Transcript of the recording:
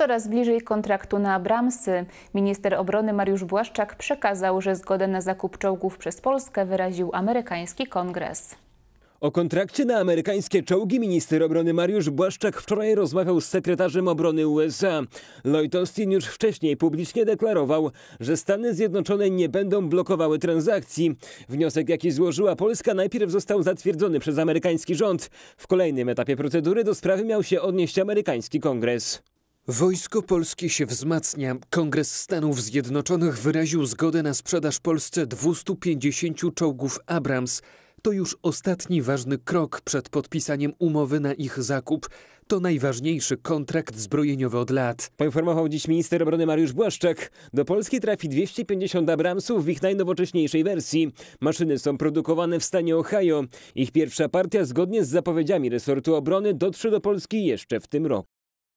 Coraz bliżej kontraktu na Abramsy. Minister obrony Mariusz Błaszczak przekazał, że zgodę na zakup czołgów przez Polskę wyraził amerykański kongres. O kontrakcie na amerykańskie czołgi minister obrony Mariusz Błaszczak wczoraj rozmawiał z sekretarzem obrony USA. Lloyd Austin już wcześniej publicznie deklarował, że Stany Zjednoczone nie będą blokowały transakcji. Wniosek, jaki złożyła Polska, najpierw został zatwierdzony przez amerykański rząd. W kolejnym etapie procedury do sprawy miał się odnieść amerykański kongres. Wojsko polskie się wzmacnia. Kongres Stanów Zjednoczonych wyraził zgodę na sprzedaż Polsce 250 czołgów Abrams. To już ostatni ważny krok przed podpisaniem umowy na ich zakup. To najważniejszy kontrakt zbrojeniowy od lat. Poinformował dziś minister obrony Mariusz Błaszczak. Do Polski trafi 250 Abramsów w ich najnowocześniejszej wersji. Maszyny są produkowane w stanie Ohio. Ich pierwsza partia zgodnie z zapowiedziami resortu obrony dotrze do Polski jeszcze w tym roku.